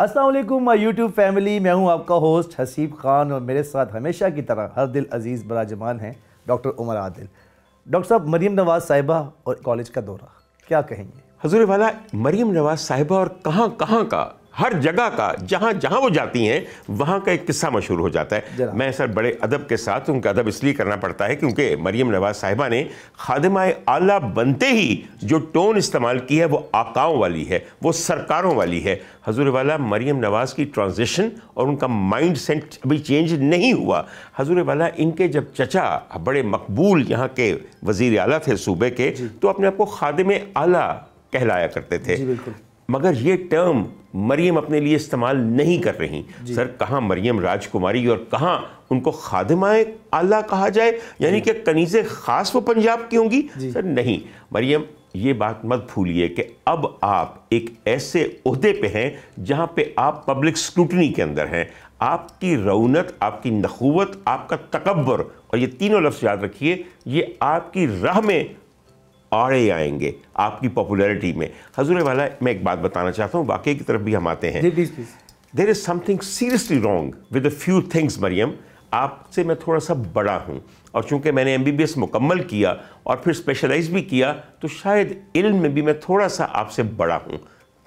Aslam my YouTube family मैं हूं आपका होस्ट हसीब खान और मेरे साथ हमेशा की तरह हर दिल अजीज़ बराजमान हैं डॉक्टर उमर आदिल डॉक्टर साहब मरीम नवाज़ साहिबा और कॉलेज का दौरा क्या कहेंगे हजूर वाला मरीम नवाज़ साहिबा और कहाँ कहाँ का हर जगह का जहाँ जहाँ वो जाती हैं वहाँ का एक किस्सा मशहूर हो जाता है मैं सर बड़े अदब के साथ उनका अदब इसलिए करना पड़ता है क्योंकि मरीम नवाज साहिबा ने खादमा आला बनते ही जो टोन इस्तेमाल की है वो आकाओं वाली है वो सरकारों वाली है हजूर वाला मरीम नवाज़ की ट्रांजेशन और उनका माइंड सेट अभी चेंज नहीं हुआ हजूर वाला इनके जब चचा बड़े मकबूल यहाँ के वज़ी अला थे सूबे के तो अपने आप को खादम आला कहलाया करते थे मगर ये टर्म मरियम अपने लिए इस्तेमाल नहीं कर रही सर कहाँ मरियम राजकुमारी और कहाँ उनको खादमाए आला कहा जाए यानी कि कनीज़ ख़ास वो पंजाब की होंगी सर नहीं मरियम ये बात मत भूलिए कि अब आप एक ऐसे अहदे पे हैं जहाँ पे आप पब्लिक स्क्रूटनी के अंदर हैं आपकी रौनक आपकी नखूवत आपका तकबर और ये तीनों लफ्ज़ याद रखिए ये आपकी राह में आड़े आएंगे आपकी पॉपुलैरिटी में हजूर वाला मैं एक बात बताना चाहता हूँ वाकई की तरफ भी हम आते हैं there is something seriously wrong with a few things Maryam आपसे मैं थोड़ा सा बड़ा हूँ और चूंकि मैंने एम बी बी एस मुकम्मल किया और फिर स्पेशलाइज भी किया तो शायद इल्म में भी मैं थोड़ा सा आपसे बड़ा हूँ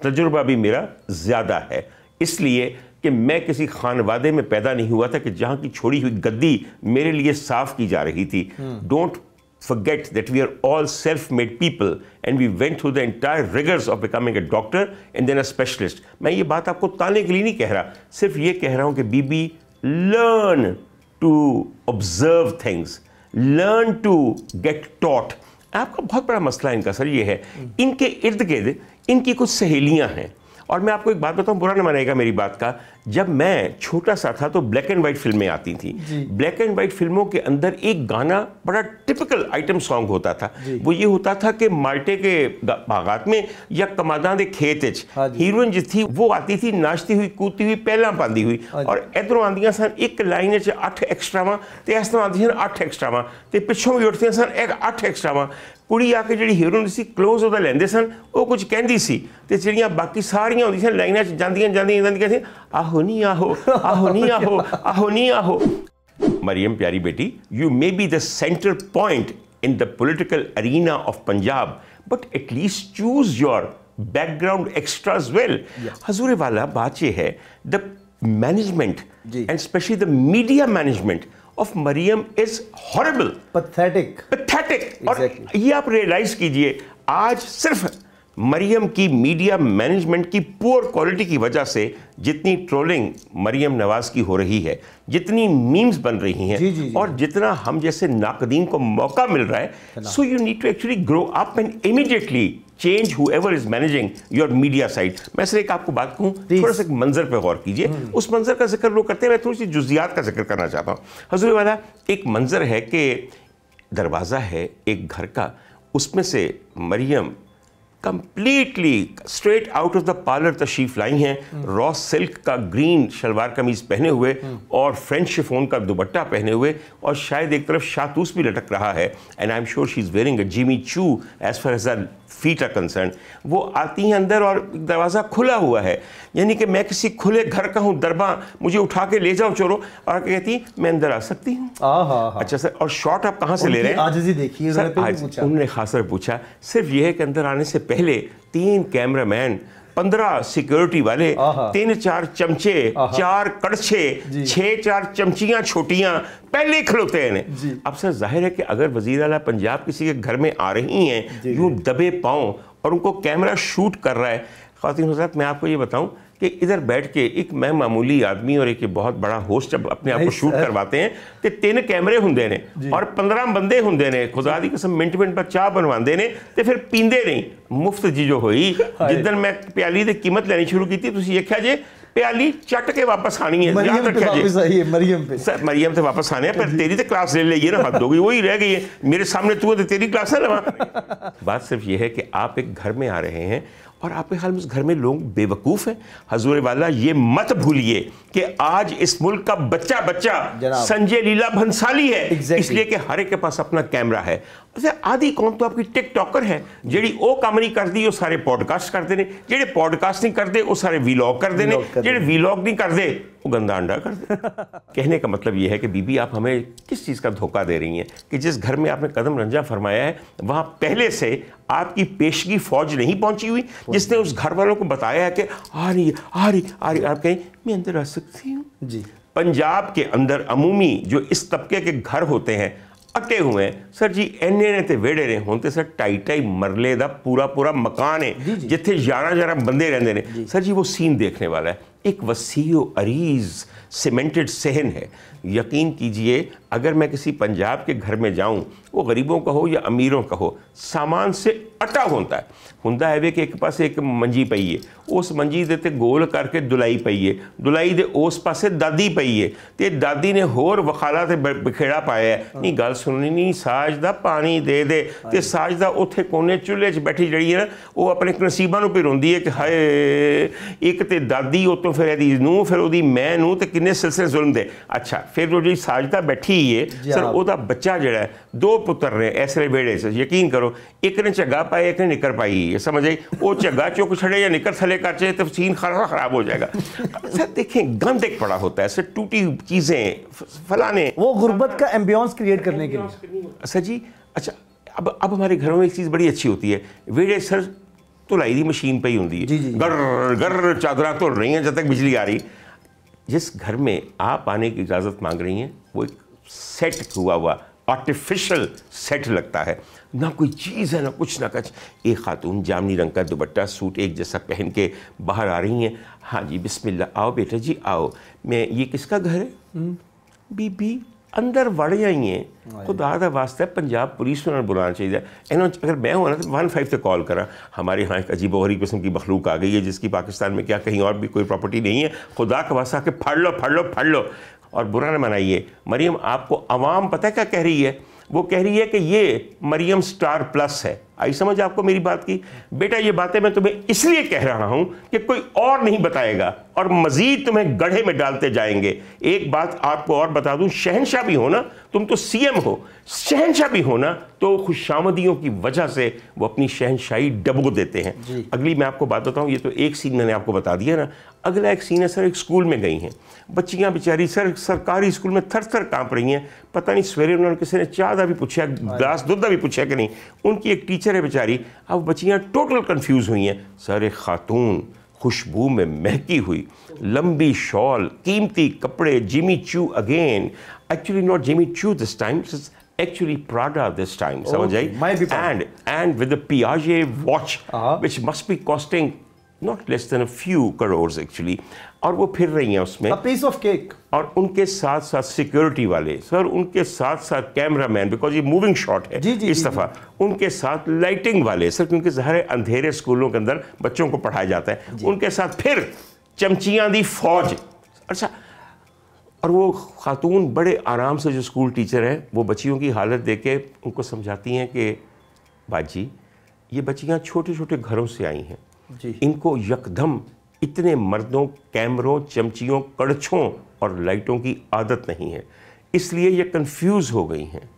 तजुर्बा भी मेरा ज़्यादा है इसलिए कि मैं किसी खानवादे में पैदा नहीं हुआ था कि जहाँ की छोड़ी हुई गद्दी मेरे लिए साफ की जा रही थी don't hmm. forget that we are all self-made people and we went through the entire rigors of becoming a doctor and then a specialist. मैं ये बात आपको ताने के लिए नहीं कह रहा सिर्फ ये कह रहा हूँ कि बीबी learn to observe things, learn to get taught. आपका बहुत बड़ा मसला इनका सर ये है इनके इर्द गिर्द इनकी कुछ सहेलियाँ हैं और मैं आपको एक बात बताऊँ बुरा ना मानेगा मेरी बात का जब मैं छोटा सा था तो ब्लैक एंड वाइट फिल्में आती थी ब्लैक एंड वाइट फिल्मों के अंदर एक गाना बड़ा टिपिकल आइटम सॉन्ग होता था वो ये होता था कि माल्टे के बागात में या कमादा दे खेत हाँ हीरोइन जिस थी वो आती थी नाचती हुई कूदती हुई पहला पाती हुई हाँ और इधरों आदि सर एक लाइन च अठ एक्सट्रावा तो इस तरह आदि सर अठ एक्सट्राव तो पिछों भी उठती सर एक अठ एक्सट्रावा कुड़ी आके जी हीरोइन सी क्लोज वह लेंदे सन वह कुछ कहती सी तो जी बाकी सारिया लाइन जा आहो आहोनी आहो आहोनी आहो आहोनी आहो मरियम प्यारी बेटी you may be the centre point in the political arena of Punjab but at least choose your background extra well हजूर वाला बात यह है the management and specially the media management of Maryam is horrible pathetic pathetic और ये आप रियलाइज कीजिए आज सिर्फ मरियम की मीडिया मैनेजमेंट की पुअर क्वालिटी की वजह से जितनी ट्रोलिंग मरियम नवाज की हो रही है जितनी मीम्स बन रही हैं और जितना हम जैसे नाकदीन को मौका मिल रहा है so you need to actually grow up and immediately change who is managing your media site मैं सिर्फ एक आपको बात कहूँ थोड़ा सा मंजर पर गौर कीजिए हम्म। उस मंजर का जिक्र लोग करते हैं मैं थोड़ी सी जुजियात का जिक्र करना चाहता हूँ हजूर वाला एक मंजर है कि दरवाज़ा है एक घर का उसमें से Maryam completely straight out of the parlour तशीफ लाई हैं रॉ सिल्क का ग्रीन शलवार कमीज पहने हुए और फ्रेंच शिफोन का दुबट्टा पहने हुए और शायद एक तरफ शातूस भी लटक रहा है and I am sure she is wearing a Jimmy Choo as far as feet are concern वो आती हैं अंदर और दरवाज़ा खुला हुआ है यानी कि मैं किसी खुले घर का हूँ दरबा मुझे उठा के ले जाओ चोरों और कहती मैं अंदर आ सकती हूँ अच्छा सर और शॉट आप कहाँ से ले रहे हैं आज जी देखिए सर आज उन्होंने खासकर पूछा सिर्फ यह है कि अंदर आने से पहले तीन कैमरामैन पंद्रह सिक्योरिटी वाले तीन चार चमचे चार कड़छे छह चार चमचियां छोटियां पहले खिलौते हैं अब सर जाहिर है कि अगर वजीर अला पंजाब किसी के घर में आ रही हैं यूं दबे पाओ और उनको कैमरा शूट कर रहा है खातिन हजरत मैं आपको ये बताऊं कि इधर बैठ के एक मैं मामूली आदमी और एक बहुत बड़ा होस्ट जब अपने आप को शूट करवाते हैं तो तीन कैमरे होंगे ने और पंद्रह बंदे होंगे ने खुदा की कसम मिनट मिनट पर चाह बनवाते हैं तो फिर पीते नहीं मुफ्त जी जो हुई जिदन मैं प्याली की कीमत लैनी शुरू की ਤੁਸੀਂ ਦੇਖਿਆ ਜੇ ਪਿਆਲੀ ਚੱਟ ਕੇ ਵਾਪਸ ਆਣੀ ਹੈ ਯਾਦ ਰੱਖਿਆ ਜੀ ਵਾਪਸ मरियम ਹੈ ਮਰੀਮ ਤੇ ਸਰ ਮਰੀਮ ਤੇ ਵਾਪਸ ਆਣੇ ਪਰ ਤੇਰੀ ਤੇ ਕਲਾਸ ਲੈ ਲਈਏ ਨਾ ਹੱਦ ਹੋ वही रह गई है मेरे सामने तू तो तेरी क्लास है ना बात सिर्फ ये है कि आप एक घर में आ रहे हैं और आपके ख्याल में उस घर में लोग बेवकूफ़ हैं हजूर वाला ये मत भूलिए कि आज इस मुल्क का बच्चा बच्चा संजय लीला भंसाली है exactly. इसलिए कि हर एक के पास अपना कैमरा है अच्छा आदि कौन तो आपकी टिकटॉकर है जी कम नहीं करती सारे पॉडकास्ट करते हैं ਕਰਦੇ पॉडकास्ट नहीं करते सारे वीलॉग करते हैं ਵੀਲੌਗ वीलॉग नहीं करते गंदा अंडा कर दे कहने का मतलब यह है कि बीबी आप हमें किस चीज़ का धोखा दे रही हैं कि जिस घर में आपने कदम रंजा फरमाया है वहाँ पहले से आपकी पेशगी फौज नहीं पहुँची हुई जिसने उस घर वालों को बताया है कि आ रही आ रही आ रही आप कहीं मैं अंदर आ सकती हूँ जी पंजाब के अंदर अमूमी जो इस तबके के घर होते हैं ਅਕੇ ਹੋਏ ਸਰ ਜੀ ਐਨੇ ਨੇ ਤੇ ਵਿਹੜੇ ਨੇ ਹੁਣ ਤੇ ਸਰ ਟਾਈ ਟਾਈ ਮਰਲੇ ਦਾ ਪੂਰਾ ਪੂਰਾ ਮਕਾਨ ਹੈ ਜਿੱਥੇ ਯਾਰਾ ਯਾਰਾ ਬੰਦੇ ਰਹਿੰਦੇ ਨੇ ਸਰ ਜੀ ਉਹ ਸੀਨ ਦੇਖਣੇ ਵਾਲਾ ਹੈ ਇੱਕ ਵਸੀਓ ਅਰੀਜ਼ सीमेंटेड सहन है यकीन कीजिए अगर मैं किसी पंजाब के घर में जाऊं वो गरीबों का हो या अमीरों का हो सामान से अटा होता है ਹੁੰਦਾ ਹੈ ਵੇ ਕਿ ਇੱਕ ਪਾਸੇ ਇੱਕ ਮੰਜੀ ਪਈ ਏ ਉਸ ਮੰਜੀ ਦੇ ਤੇ ਗੋਲ ਕਰਕੇ ਦੁਲਾਈ ਪਈ ਏ ਦੁਲਾਈ ਦੇ ਉਸ ਪਾਸੇ ਦਾਦੀ ਪਈ ਏ ਤੇ ਦਾਦੀ ਨੇ ਹੋਰ ਵਖਾਲਾ ਤੇ ਬਖੇੜਾ ਪਾਇਆ ਨਹੀਂ ਗੱਲ ਸੁਣਨੀ ਨਹੀਂ ਸਾਜ ਦਾ ਪਾਣੀ ਦੇ ਦੇ ਤੇ ਸਾਜ ਦਾ ਉੱਥੇ ਕੋਨੇ ਚੁੱਲ੍ਹੇ 'ਚ ਬੈਠੀ ਜਿਹੜੀ ਹੈ ਨਾ ਉਹ ਆਪਣੇ ਨਸੀਬਾਂ ਨੂੰ ਪਿਰੋਂਦੀ ਏ ਕਿ ਹਾਏ ਇੱਕ ਤੇ ਦਾਦੀ ਉਤੋਂ ਫਿਰ ਇਹਦੀ ਨੂੰ ਫਿਰ ਉਹਦੀ ਮੈਂ ਨੂੰ ਤੇ जिन्ने सिलसिले जुल्म दे अच्छा फिर जो जी साजदा बैठी ही है सर वह तो बच्चा ਬੱਚਾ है दो पुत्र ने ऐसे ਬੇੜੇ से यकीन करो एक ने झग्गा ਪਾਇਆ एक ने निकर पाई है समझ आई वो झग्गा चुक छड़े या निकर थले कर चे तो सीन खरा खराब हो जाएगा सर देखें गंद एक पड़ा होता है सर टूटी चीज़ें फलाने वो गुर्बत का एम्बियंस क्रिएट करने के लिए सर अच्छा जी अच्छा अब अब हमारे घरों में एक चीज़ बड़ी अच्छी होती है वेड़े सर धुलाई तो की मशीन पर ही होंगी गर गर चादर धुल तो रही हैं जब तक बिजली आ रही है जिस घर में आप आने की इजाज़त मांग रही हैं वो एक सेट हुआ हुआ आर्टिफिशियल सेट लगता है ना कोई चीज़ है ना कुछ ना कुछ एक खातून जामनी रंग का दुपट्टा सूट एक जैसा पहन के बाहर आ रही हैं हाँ जी बिस्मिल्लाह आओ बेटा जी आओ मैं ये किसका घर है हम्म। बीबी अंदर ਵੜ हाँ जाइए खुदा का ਵਾਸਤਾ पंजाब पुलिस उन्होंने बुलाना चाहिए इन्हों अगर मैं होना तो वन फाइव से कॉल करा हमारे यहाँ एक अजीब वरीब किस्म की मखलूक आ गई है जिसकी पाकिस्तान में क्या कहीं और भी कोई प्रॉपर्टी नहीं है खुदा का वास्ता के फड़ लो फड़ लो फड़ लो और बुरा ना मनाइए मरीम आपको आवाम पता क्या कह रही है वो कह रही है कि ये मरीम स्टार प्लस है आई समझ आपको मेरी बात की बेटा ये बातें मैं तुम्हें इसलिए कह रहा हूं कि कोई और नहीं बताएगा और मजीद तुम्हें गढ़े में डालते जाएंगे एक बात आपको और बता दूं शहनशाह भी हो ना तुम तो सीएम हो शहनशाह भी हो ना तो खुशामदियों की वजह से वो अपनी शहनशाही डबो देते हैं अगली मैं आपको बात बताऊँ ये तो एक सीन मैंने आपको बता दिया ना अगला एक सीन है सर एक स्कूल में गई हैं बच्चियाँ बेचारी सर सरकारी स्कूल में थर थर काँप रही हैं पता नहीं सवेरे उन्होंने किसी ने चाह भी पूछा ग्लास दूध भी पूछा कि नहीं उनकी एक टीचर टीचर है बेचारी अब बच्चियाँ टोटल कन्फ्यूज़ हुई हैं सर एक खातून खुशबू में महकी हुई लंबी शॉल कीमती कपड़े Jimmy Choo again actually not Jimmy Choo this time actually Prada this time समझ आई एंड एंड विद पियाजे watch which must be costing not less than a few crores actually और वो फिर रही हैं उसमें पीस ऑफ केक और उनके साथ साथ सिक्योरिटी वाले सर उनके साथ साथ कैमरा मैन बिकॉज ये मूविंग शॉट है जी जी इस दफ़ा उनके साथ लाइटिंग वाले सर क्योंकि जहर अंधेरे स्कूलों के अंदर बच्चों को पढ़ाया जाता है उनके साथ फिर चमचिया दी फौज अच्छा और वो खातून बड़े आराम से जो स्कूल टीचर हैं वो बच्चियों की हालत देख के उनको समझाती हैं कि बाजी ये बच्चियाँ छोटे छोटे घरों से आई हैं इनको यकदम इतने मर्दों कैमरों चमचियों कड़छों और लाइटों की आदत नहीं है इसलिए ये कंफ्यूज हो गई हैं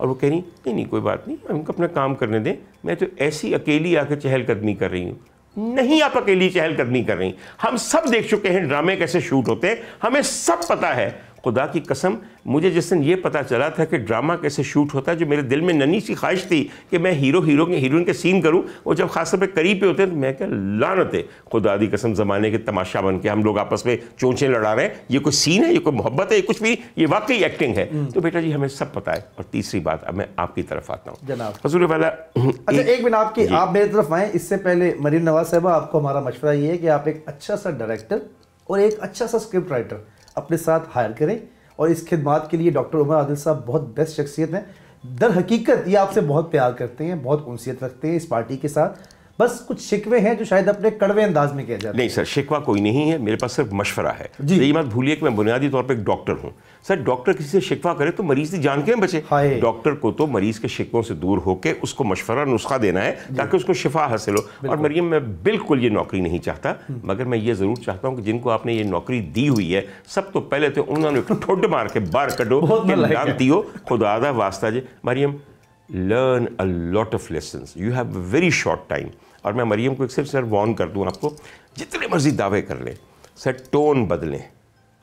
और वो कह रही नहीं नहीं कोई बात नहीं हम अपना काम करने दें मैं तो ऐसी अकेली आकर चहलकदमी कर रही हूँ नहीं आप अकेली चहलकदमी कर रही हम सब देख चुके हैं ड्रामे कैसे शूट होते हैं हमें सब पता है खुदा की कसम मुझे जिस दिन ये पता चला था कि ड्रामा कैसे शूट होता है जो मेरे दिल में नन्ही सी ख्वाहिश थी कि मैं हीरो हीरो के हीरोइन के सीन करूं और जब खासतौर पर करीब पे होते हैं तो मैं क्या लानते खुदा की कसम ज़माने के तमाशा बन के हम लोग आपस में चोंचे लड़ा रहे हैं ये कोई सीन है ये कोई मोहब्बत है ये कुछ भी ये वाकई एक्टिंग है हम्म। तो बेटा जी हमें सब पता है और तीसरी बात अब मैं आपकी तरफ आता हूँ जनाब हजूर वाला अच्छा एक मिनट आपकी आप मेरी तरफ आएँ इससे पहले मरीन नवाज साहबा आपको हमारा मशवरा ये है कि आप एक अच्छा सा डायरेक्टर और एक अच्छा सा स्क्रिप्ट राइटर अपने साथ हायर करें और इस खिदमत के लिए डॉक्टर उमर आदिल साहब बहुत बेस्ट शख्सियत हैं दर हकीकत ये आपसे बहुत प्यार करते हैं बहुत उनसीत रखते हैं इस पार्टी के साथ बस कुछ शिकवे हैं जो शायद अपने कड़वे अंदाज में किया जाए नहीं सर शिकवा कोई नहीं है मेरे पास सिर्फ मशवरा है ये मत भूलिए कि मैं बुनियादी तौर पर एक डॉक्टर हूँ सर डॉक्टर किसी से शिकवा करे तो मरीज की जान के बचे डॉक्टर को तो मरीज के शिकवों से दूर होकर उसको मशवरा नुस्खा देना है ताकि उसको शिफा हासिल हो और मरियम मैं बिल्कुल ये नौकरी नहीं चाहता हम्म। मगर मैं ये ज़रूर चाहता हूँ कि जिनको आपने ये नौकरी दी हुई है सब तो पहले तो उन्होंने ठोड मार के बार कटो जानती हो खुदादा वास्ता जी Maryam learn a lot of lesson you have very short time और मैं मरीम को एक सिर्फ सर वॉर्न कर दूँ आपको जितने मर्जी दावे कर लें सर टोन बदलें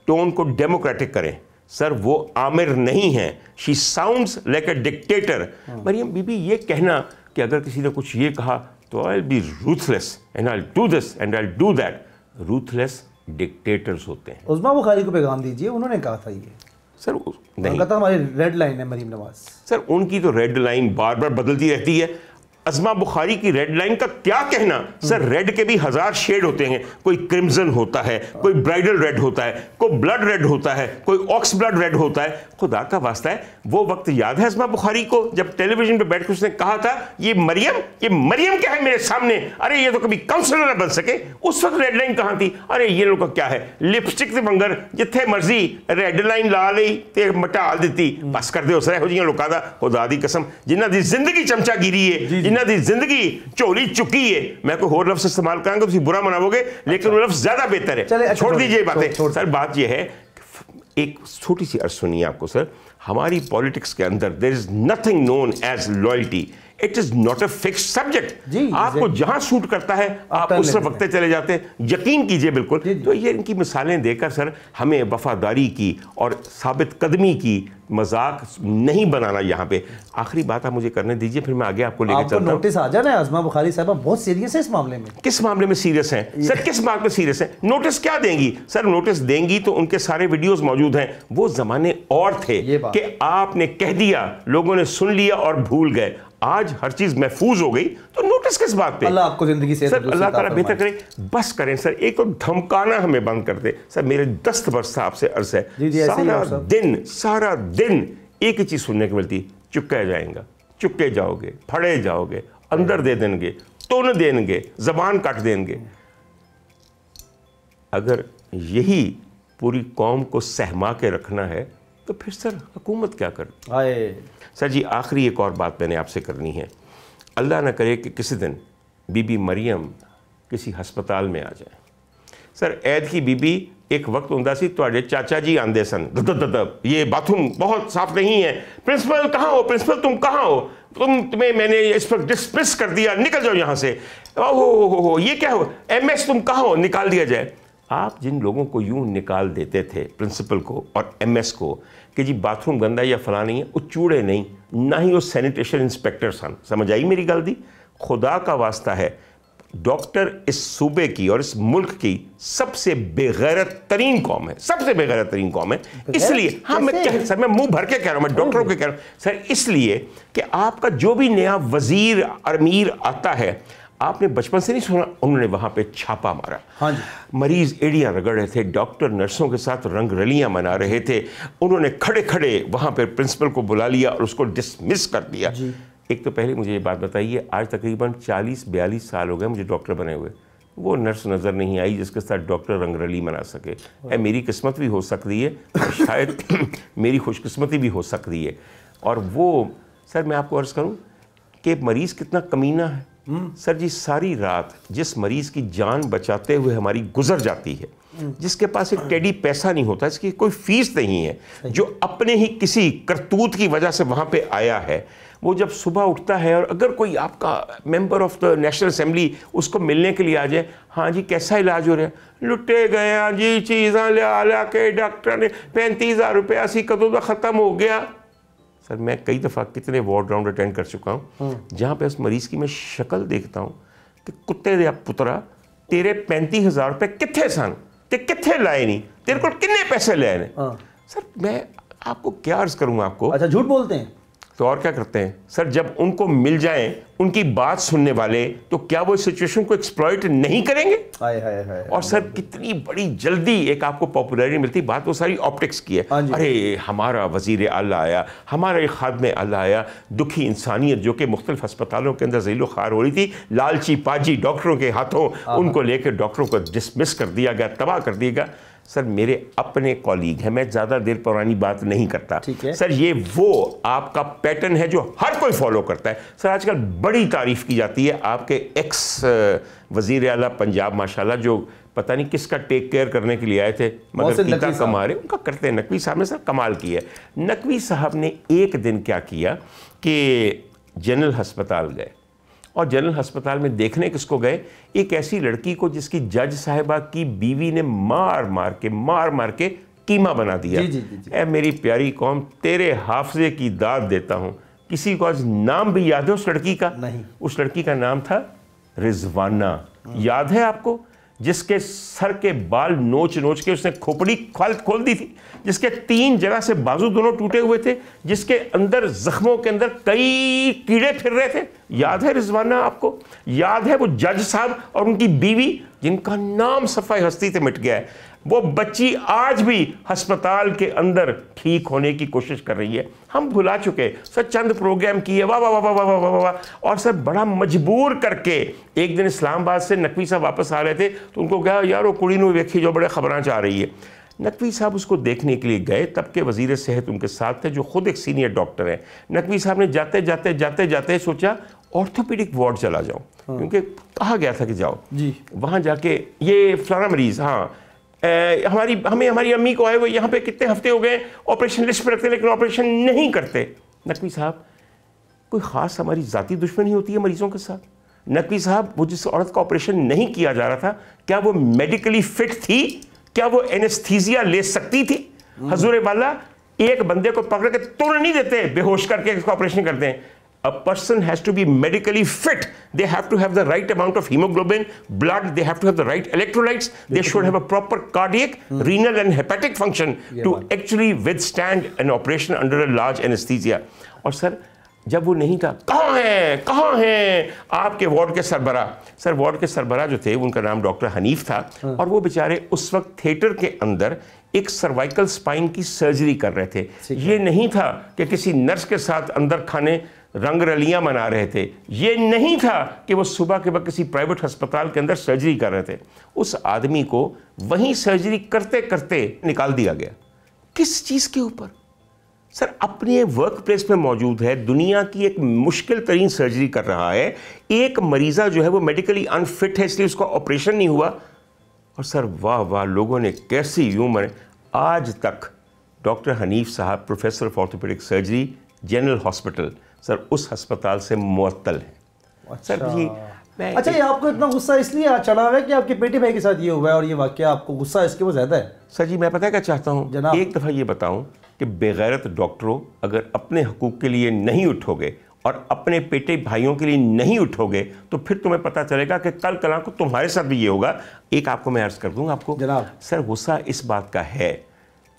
टोन को डेमोक्रेटिक करें सर वो आमिर नहीं है she sounds like a dictator Maryam बीबी ये कहना कि अगर किसी ने कुछ ये कहा तो I be ruthless and I do this and I do that ruthless dictators होते हैं उजमा बुखारी को पैगाम दीजिए उन्होंने कहा था ये सर नहीं कहता हमारी रेड लाइन है मरीम नवाज सर उनकी तो रेड लाइन बार बार बदलती रहती है अजमा बुखारी की रेड लाइन का क्या कहना सर रेड के भी हजार शेड होते हैं कोई क्रिमजन होता है कोई ब्राइडल रेड होता है कोई ब्लड रेड होता है कोई ऑक्स ब्लड रेड होता है खुदा का वास्ता है वो वक्त याद है अजमा बुखारी को जब टेलीविजन पर बैठकर उसने कहा था ये मरियम ये मरियम क्या है मेरे सामने अरे ये तो कभी काउंसलर ना बन सके उस वक्त रेड लाइन कहाँ थी अरे ये लोग का क्या है लिपस्टिक से मंगर जिथे मर्जी रेड लाइन ला ली ते मटाल दी बस कर दो सर यह लोगों का खुदा की कसम जिन्हें जिंदगी चमचा गिरी है जिन्हें इन्हों की जिंदगी झोली चुकी है मैं कोई होर लफ्स इस्तेमाल करा तो बुरा मनावोगे लेकिन अच्छा। ज्यादा बेहतर है अच्छा। छोड़ दीजिए बातें सर बात यह है एक छोटी सी अर्ज सुनिए आपको सर हमारी पॉलिटिक्स के अंदर there is nothing known as loyalty it is not a fix subject आपको जहां सूट करता है आप उस वक्त चले जाते हैं यकीन कीजिए बिल्कुल जी, जी। तो ये इनकी मिसालें देकर सर हमें वफादारी की और साबित कदमी की मजाक नहीं बनाना यहाँ पे आखिरी बात आप मुझे करने दीजिए फिर मैं आगे आपको लेकर चलता नोटिस आ जाना आजमा बुखारी साहब बहुत सीरियस है इस मामले में किस मामले में सीरियस है सर किस बात में सीरियस है नोटिस क्या देंगी सर नोटिस देंगी तो उनके सारे वीडियोस मौजूद हैं वो जमाने और थे कि आपने कह दिया लोगों ने सुन लिया और भूल गए आज हर चीज महफूज हो गई तो नोटिस किस बात पे अल्लाह आपको जिंदगी से सर अल्लाह ताला बेहतर करें बस करें सर एक तो धमकाना हमें बंद कर दे सर मेरे दस्त वर्ष आपसे अर्ज है सारा दिन सारा दिन एक ही चीज सुनने को मिलती चुपका जाएगा चुपके जाओगे फड़े जाओगे अंदर दे देंगे तुन देंगे जबान काट देंगे अगर यही पूरी कौम को सहमा के रखना है तो फिर सर हुकूमत क्या कर आए सर जी आखिरी एक और बात मैंने आपसे करनी है अल्लाह ना करे कि किसी दिन बीबी मरियम किसी हस्पताल में आ जाए सर ऐद की बीबी एक वक्त ਹੁੰਦਾ चाचा जी ਚਾਚਾ सन ਆਂਦੇ ਸਨ ਦਦਦਦ ये बाथरूम बहुत साफ नहीं है प्रिंसिपल कहाँ हो प्रिंसिपल तुम कहाँ हो तुम तुम्हें मैंने इस पर डिसमिस कर दिया निकल जाओ यहाँ से ओहो हो हो ये क्या हो एमएस तुम कहाँ हो निकाल दिया जाए आप जिन लोगों को यूं निकाल देते थे प्रिंसिपल को और एमएस को कि जी बाथरूम गंदा या फला नहीं है वो चूड़े नहीं ना ही वो सैनिटेशन इंस्पेक्टर सन समझ आई मेरी गलती खुदा का वास्ता है डॉक्टर इस सूबे की और इस मुल्क की सबसे बेगैरत तरीन कौम है सबसे बेगैरत तरीन कौम है इसलिए हाँ मैं कह सर मैं मुंह भर के कह रहा हूँ मैं डॉक्टरों के कह रहा हूँ सर इसलिए कि आपका जो भी नया वजीर अमीर आता है आपने बचपन से नहीं सुना उन्होंने वहाँ पे छापा मारा हाँ जी मरीज एड़ियाँ रगड़ रहे थे डॉक्टर नर्सों के साथ रंग रलियाँ मना रहे थे उन्होंने खड़े खड़े वहाँ पर प्रिंसिपल को बुला लिया और उसको डिसमिस कर दिया एक तो पहले मुझे ये बात बताइए आज तकरीबन 40-42 साल हो गए मुझे डॉक्टर बने हुए वो नर्स नज़र नहीं आई जिसके साथ डॉक्टर रंगरली मना सके हाँ। ए, मेरी किस्मत भी हो सकती है शायद मेरी खुशकस्मती भी हो सकती है और वो सर मैं आपको अर्ज़ करूँ कि मरीज़ कितना कमीना है सर जी सारी रात जिस मरीज़ की जान बचाते हुए हमारी गुजर जाती है जिसके पास एक टेडी पैसा नहीं होता इसकी कोई फीस नहीं है जो अपने ही किसी करतूत की वजह से वहां पे आया है वो जब सुबह उठता है और अगर कोई आपका member of the national assembly उसको मिलने के लिए आ जाए हाँ जी कैसा इलाज हो रहा है लुटे गए जी चीज़ा लिया के डॉक्टर ने पैंतीस हज़ार रुपया सी कदों का ख़त्म हो गया सर मैं कई दफ़ा कितने वार्ड राउंड अटेंड कर चुका हूँ हम्म। जहाँ पे उस मरीज़ की मैं शक्ल देखता हूँ कि कुत्ते दे पुत्रा तेरे पैंती हज़ार रुपये कितने सन ते कितने लाए नहीं तेरे हम्म। को किन्ने पैसे लाए ने हाँ। सर मैं आपको क्या अर्ज करूँगा आपको अच्छा झूठ बोलते हैं तो और क्या करते हैं सर जब उनको मिल जाए उनकी बात सुनने वाले तो क्या वो इस सिचुएशन को एक्सप्लॉयट नहीं करेंगे आए, आए, आए, और सर कितनी बड़ी जल्दी एक आपको पॉपुलरिटी मिलती बात वो सारी ऑप्टिक्स की है हाँ अरे हमारा वजीर अल्लाह आया हमारा खाद में अल्लाह आया दुखी इंसानियत जो कि मुख्तलिफ अस्पतालों के अंदर जेलो खार हो रही थी लालची पाजी डॉक्टरों के हाथों हाँ, हाँ। उनको लेकर डॉक्टरों को डिसमिस कर दिया गया तबाह कर दिया गया सर मेरे अपने कॉलीग हैं मैं ज़्यादा देर पुरानी बात नहीं करता ठीक है सर ये वो आपका पैटर्न है जो हर कोई फॉलो करता है सर आजकल बड़ी तारीफ की जाती है आपके एक्स वजीर अला पंजाब माशाल्लाह जो पता नहीं किसका टेक केयर करने के लिए आए थे मगर पिता कमारे उनका करते हैं नकवी साहब ने सर कमाल किया नकवी साहब ने एक दिन क्या किया कि जनरल हस्पताल गए और जनरल अस्पताल में देखने किसको गए एक ऐसी लड़की को जिसकी जज साहिबा की बीवी ने मार मार के मार मार के कीमा बना दिया जी, जी, जी, जी। ए मेरी प्यारी कौम तेरे हाफजे की दाद देता हूँ किसी को आज नाम भी याद है उस लड़की का नहीं उस लड़की का नाम था रिजवाना हम्म। याद है आपको जिसके सर के बाल नोच नोच के उसने खोपड़ी खोल खोल दी थी जिसके तीन जगह से बाजू दोनों टूटे हुए थे जिसके अंदर जख्मों के अंदर कई कीड़े फिर रहे थे याद है रिजवाना आपको याद है वो जज साहब और उनकी बीवी जिनका नाम सफाई हस्ती से मिट गया है वो बच्ची आज भी अस्पताल के अंदर ठीक होने की कोशिश कर रही है हम भुला चुके सर चंद प्रोग्राम किए वाह वाह वाह वाह वाह वाह वाह और सर बड़ा मजबूर करके एक दिन इस्लामाबाद से नकवी साहब वापस आ रहे थे तो उनको कहा यार वो कुड़ी वेखी जो बड़े खबरें चाह रही है नकवी साहब उसको देखने के लिए गए तब के वजीर सेहत उनके साथ थे जो खुद एक सीनियर डॉक्टर हैं नकवी साहब ने जाते जाते जाते जाते सोचा ऑर्थोपेडिक वार्ड चला जाओ हाँ। क्योंकि कहा गया था कि जाओ जी वहाँ जाके ये फलाना मरीज़ हाँ हमारी हमें हमारी अम्मी को आए हुए यहाँ पे कितने हफ्ते हो गए ऑपरेशन लिस्ट पर रखते हैं लेकिन ऑपरेशन नहीं करते नकवी साहब कोई ख़ास हमारी ज़ाती दुश्मनी होती है मरीज़ों के साथ नकवी साहब वो जिस औरत का ऑपरेशन नहीं किया जा रहा था क्या वो मेडिकली फिट थी क्या वो एनेस्थीजिया ले सकती थी हम्म। हजूर वाला एक बंदे को पकड़ के तोड़ नहीं देते बेहोश करके ऑपरेशन करते हैं a person has to be medically fit. They have to have the right amount of hemoglobin, blood, they have to have the right electrolytes, they should have a proper cardiac, hmm. renal, and hepatic function yeah, to man. actually withstand an operation under a large anesthesia. or sir जब वो नहीं था कहाँ हैं कहाँ हैं आपके ward के सरबरा सर वार्ड के सरबरा जो थे उनका नाम डॉक्टर हनीफ था हाँ। और वो बेचारे उस वक्त थिएटर के अंदर एक सर्वाइकल स्पाइन की सर्जरी कर रहे थे ये नहीं था कि किसी नर्स के साथ अंदर खाने रंग रलियाँ मना रहे थे ये नहीं था कि वो सुबह के वक्त किसी प्राइवेट अस्पताल के अंदर सर्जरी कर रहे थे उस आदमी को वहीं सर्जरी करते करते निकाल दिया गया किस चीज़ के ऊपर सर अपने वर्क प्लेस में मौजूद है दुनिया की एक मुश्किल तरीन सर्जरी कर रहा है एक मरीज़ा जो है वो मेडिकली अनफिट है इसलिए उसका ऑपरेशन नहीं हुआ और सर वाह वाह लोगों ने कैसी ह्यूमर आज तक डॉक्टर हनीफ साहब professor of orthopaedic surgery general hospital sir उस अस्पताल से मअतल है अच्छा। सर जी अच्छा ये अच्छा, आपको इतना गुस्सा इसलिए चढ़ा हुआ है कि आपके बेटे भाई के साथ ये हुआ है और ये वाक्य आपको गुस्सा इसके वो ज़्यादा है सर जी मैं पता क्या चाहता हूँ जनाब एक दफ़ा ये बताऊँ कि बेगैरत डॉक्टरों अगर अपने हकूक़ के लिए नहीं उठोगे और अपने बेटे भाइयों के लिए नहीं उठोगे तो फिर तुम्हें पता चलेगा कि कल कला को तुम्हारे साथ भी ये होगा एक आपको मैं अर्ज़ कर दूंगा आपको जनाब सर गुस्सा इस बात का है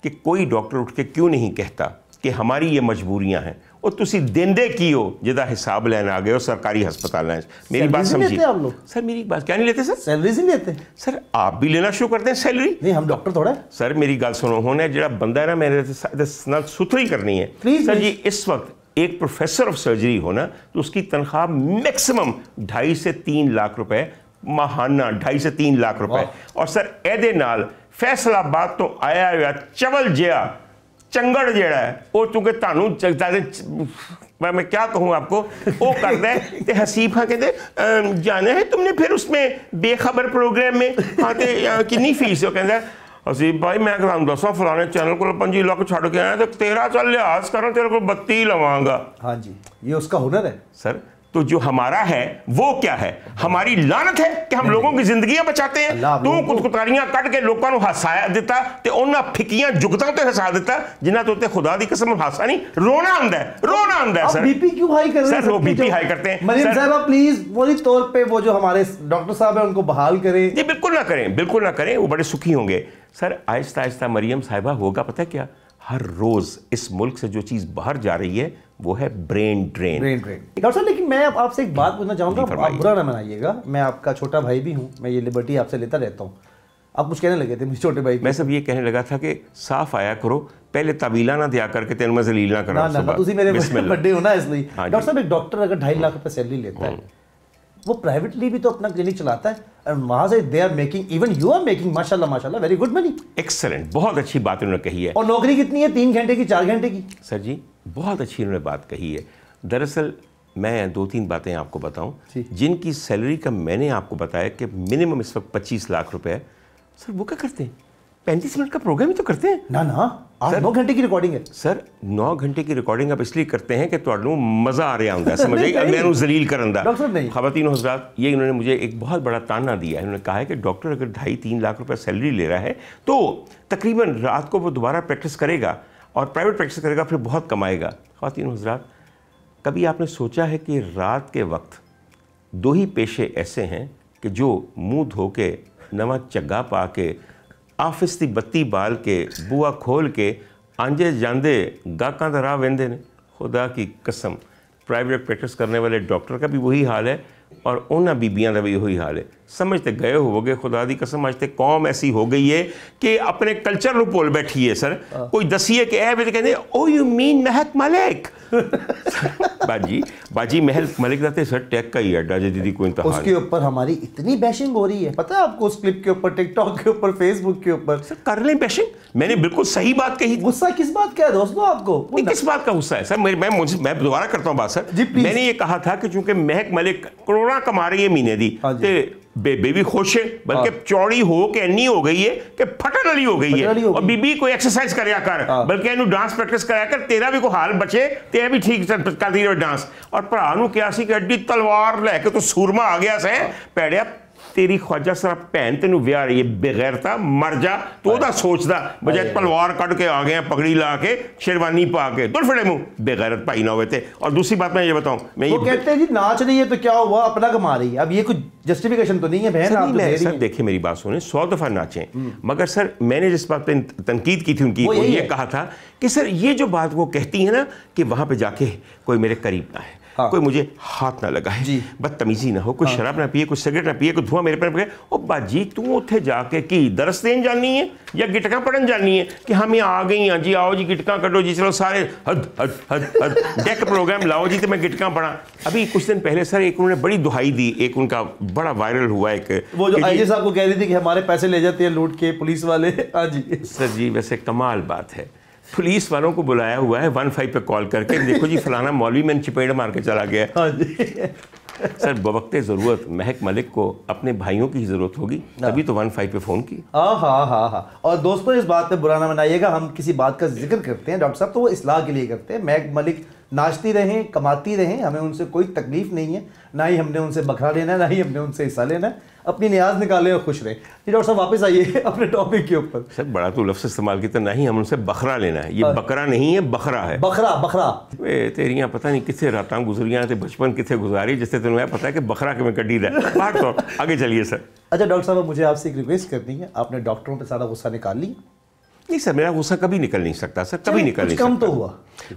कि कोई डॉक्टर उठ के क्यों नहीं कहता कि हमारी ये मजबूरियां हैं ਉਹ की हो जिदा हिसाब ਜਿਹਦਾ आ गए हो सरकारी ਹੋ ਸਰਕਾਰੀ ਹਸਪਤਾਲਾਂ 'ਚ ਮੇਰੀ ਬਾਤ लोग सर मेरी बात क्या नहीं लेते सर सैलरी नहीं लेते सर आप भी लेना शुरू करते हैं सैलरी नहीं हम डॉक्टर थोड़ा सर मेरी गल सुनो होने जो ਬੰਦਾ है ना मेरे सुथरी करनी है सर जी इस वक्त एक प्रोफेसर ऑफ सर्जरी होना तो उसकी तनख्वाह मैक्सिमम ढाई से तीन लाख रुपए महाना ढाई से तीन लाख रुपए और सर ए फैसलाबाद तो आया हुआ चवल जया चंगड़ जेड़ा है वह चूंकि तहू चाहते मैं मैं क्या कहूँ आपको वो कर रहा है तो हसीफा कहते जाना है तुमने फिर उसमें बेखबर प्रोग्राम में हाँ तो कि फीस है कहें असी भाई मैं तुम दसा फलाने चैनल को पी लख छ आया तो तेरा चल लिहाज करो तेरे को बत्ती लवागा हाँ जी ये उसका हुनर है सर तो जो हमारा है वो क्या है हमारी लानत है कि हम लोगों की जिंदगी बचाते हैं तू ਕੁਤਕੁਤਾਰੀਆਂ ਕੱਢ ਕੇ ਲੋਕਾਂ ਨੂੰ ਹਸਾਇਆ ਦਿੱਤਾ ਤੇ ਉਹਨਾਂ ਫਿੱਕੀਆਂ ਜੁਗਤਾਂ ਤੇ ਹਸਾ ਦਿੱਤਾ ਜਿਨ੍ਹਾਂ ਤੋਂ खुदा की कसम हासा नहीं रोना आंदा है रोना आंदा है सर बीपी क्यों हाई कर रहे हैं सर वो बीपी हाई करते हैं मलिक साहब प्लीज वही तौर पर वो जो हमारे डॉक्टर साहब है उनको बहाल करें जी बिल्कुल ना करें बिल्कुल ना करें वो बड़े सुखी होंगे सर आहिस्ता आहिस्ता मरियम साहिबा होगा पता क्या हर रोज इस मुल्क से जो चीज बाहर जा रही है वो है brain drain brain drain doctor साहब लेकिन मैं आपसे एक बात पूछना चाहूंगा आप बुरा ना मनाइएगा मैं आपका छोटा भाई भी हूँ मैं ये लिबर्टी आपसे लेता रहता हूँ आप कुछ कहने लगे थे मुझे छोटे भाई मैं सब ये कहने लगा था कि साफ आया करो पहले तबीला ना दिया करके तेन में जलील ना करना ना ना मेरे बर्थडे होना इसलिए डॉक्टर हाँ साहब एक डॉक्टर अगर ढाई लाख रुपये सैलरी लेता है हम्म। वो प्राइवेटली भी तो अपना क्लिनिक चलाता है वहां से they are making even you are making माशा माशा वेरी गुड मनी Excellent. बहुत अच्छी बात उन्होंने कही है और नौकरी कितनी है तीन घंटे की चार घंटे की सर जी बहुत अच्छी उन्होंने बात कही है दरअसल मैं दो तीन बातें आपको बताऊं जिनकी सैलरी का मैंने आपको बताया कि मिनिमम इस वक्त 25 लाख रुपए है सर वो क्या करते हैं पैंतीस मिनट का प्रोग्राम ही तो करते हैं ना ना आज नौ घंटे की रिकॉर्डिंग है सर नौ घंटे की रिकॉर्डिंग आप इसलिए करते हैं कि ਕਿ मजा आ रहा ਰਿਹਾ समझ ਸਮਝ मैं जलील कर ਕਰਨ हजरात ये इन्होंने मुझे एक बहुत बड़ा ताना दिया है इन्होंने कहा है कि डॉक्टर अगर ढाई तीन लाख रुपया सैलरी ले रहा है तो तकरीबन रात को वो दोबारा प्रैक्टिस करेगा और प्राइवेट प्रैक्टिस करेगा फिर बहुत कमाएगा खातिन हजरात कभी आपने सोचा है कि रात के वक्त दो ही पेशे ऐसे हैं कि जो मुंह धो के नवा चग्गा पा के ऑफिस की बत्ती बाल के बूआ खोल के आंजे जाते गाहकों का राह वेंदे ने खुदा की कसम प्राइवेट प्रैक्टिस करने वाले डॉक्टर का भी वही हाल है और उन्होंने बीबिया का भी यही हाल है समझते गए हो गए खुदा दी कसम अज तक कौम ऐसी हो गई है कि अपने कल्चर ਨੂੰ ਭੁੱਲ ਬੈਠੀ ਹੈ ਸਰ ਕੋਈ ਦਸੀਏ ਕਿ ਇਹ ਵਿੱਚ ਕਹਿੰਦੇ ਓ ਯੂ ਮੀਨ ਮਹਿਕ ਮਲਿਕ ਬਾਜੀ ਬਾਜੀ ਮਹਿਕ ਮਲਿਕ ਦਾ ਤੇ ਸਰ ਟੈਕ का ही अड्डा जी दीदी कोई इंतहा उसके ऊपर हमारी इतनी बैशिंग हो रही है पता है आपको उस क्लिप के ऊपर टिकटॉक के ऊपर फेसबुक के ऊपर सर कर लें बैशिंग मैंने बिल्कुल सही बात कही गुस्सा किस बात का है दोस्तों आपको किस बात का गुस्सा है सर मैं मैं मुझे मैं दोबारा करता हूँ बात सर मैंने ये कहा था कि चूंकि महक मलिक करोड़ा कमा रही है मीने दी हाँ ਬੇਬੇ ਵੀ ਖੁਸ਼ ਹੈ ਬਲਕਿ ਚੌੜੀ ਹੋ ਕੇ ਇੰਨੀ ਹੋ ਗਈ ਹੈ ਕਿ ਫਟਣ ਵਾਲੀ ਹੋ ਗਈ ਹੈ ਔਰ ਬੀਬੀ ਕੋਈ ਐਕਸਰਸਾਈਜ਼ ਕਰਿਆ ਕਰ ਬਲਕਿ ਇਹਨੂੰ ਡਾਂਸ ਪ੍ਰੈਕਟਿਸ ਕਰਿਆ ਕਰ ਤੇਰਾ ਵੀ ਕੋਈ ਹਾਲ ਬਚੇ ਤੇ ਇਹ ਵੀ ਠੀਕ ਕਰਦੀ ਰਹੇ ਡਾਂਸ ਔਰ ਭਰਾ ਨੂੰ ਕਿਹਾ ਸੀ ਕਿ ਐਡੀ ਤਲਵਾਰ ਲੈ ਕੇ ਤੂੰ ਸੂਰਮਾ ਆ ਗਿਆ ਸੈਂ ਪੈੜਿਆ तेरी ख्वाजा सरा भैन तेन ਵਿਆਹ रही है ਬੇਗੈਰਤਾ ਮਰ मर जा तो सोचता बजाय पलवार कट के आ गया पगड़ी ला के शेरवानी पा के तुर फिड़े मुंह बेगैरत भाई ना होते थे और दूसरी बात मैं ये बताऊं मैं ये कहते हैं जी नाच रही है तो क्या हुआ अपना कमा रही है अब ये कुछ जस्टिफिकेशन तो नहीं है बहन आप नहीं, सर देखिए मेरी बात सुने सौ दफ़ा नाचें मगर सर मैंने जिस बात पे तनकीद की थी उनकी वो ये, ये कहा था कि सर ये जो बात वो कहती है ना कि वहाँ पे जाके कोई मेरे करीब ना है हाँ। कोई मुझे हाथ ना लगाए बदतमीजी ना हो कोई हाँ। शराब ना पिए कोई सिगरेट ना पिए कोई धुआं मेरे पैर पे ओ बाजी तू उ जाके की दरस देन जानी है या गिटका पढ़न जानी है कि हम यहाँ आ गई हाँ जी आओ जी गिटका कटो जी चलो सारे हद हद हद हद डेक प्रोग्राम लाओ जी तो मैं गिटका पढ़ा अभी कुछ दिन पहले सर एक उन्होंने बड़ी दुहाई दी एक उनका बड़ा वायरल हुआ एक वो जो आई साहब को कह रही थी कि हमारे पैसे ले जाते हैं लूट के पुलिस वाले हाँ जी सर जी वैसे कमाल बात है पुलिस वालों को बुलाया हुआ है वन फाइव पे कॉल करके देखो जी फलाना मौलवी मैंने चिपेड़ मार के चला गया हाँ सर बवकते ज़रूरत महक मलिक को अपने भाइयों की ज़रूरत होगी हाँ। तभी तो वन फाइव पे फ़ोन की हाँ हाँ हाँ हाँ और दोस्तों इस बात पे बुरा ना मनाइएगा हम किसी बात का जिक्र करते हैं डॉक्टर साहब तो वो इसलाह के लिए करते हैं महक मलिक नाचती रहें कमाती रहें हमें उनसे कोई तकलीफ़ नहीं है ना ही हमने उनसे बखरा लेना है ना ही हमने उनसे हिस्सा लेना है अपनी न्याज निकालें और खुश रहें जी डॉक्टर साहब वापस आइए अपने टॉपिक के ऊपर सर बड़ा तो लफ्स इस्तेमाल किया ना ही हम उनसे बखरा लेना है ये हाँ। बकरा नहीं है बखरा है बखरा बखरा तेरियाँ पता नहीं कितने रात गुजरिया थे बचपन कितने गुजारी जिससे तुम्हें पता है कि बखरा के में कटी रहा है आगे चलिए सर अच्छा डॉक्टर साहब मुझे आपसे एक रिक्वेस्ट करनी है आपने डॉक्टरों पर सारा गुस्सा निकाल लिया नहीं सर मेरा गुस्सा कभी निकल नहीं सकता सर कभी निकल नहीं कम तो हुआ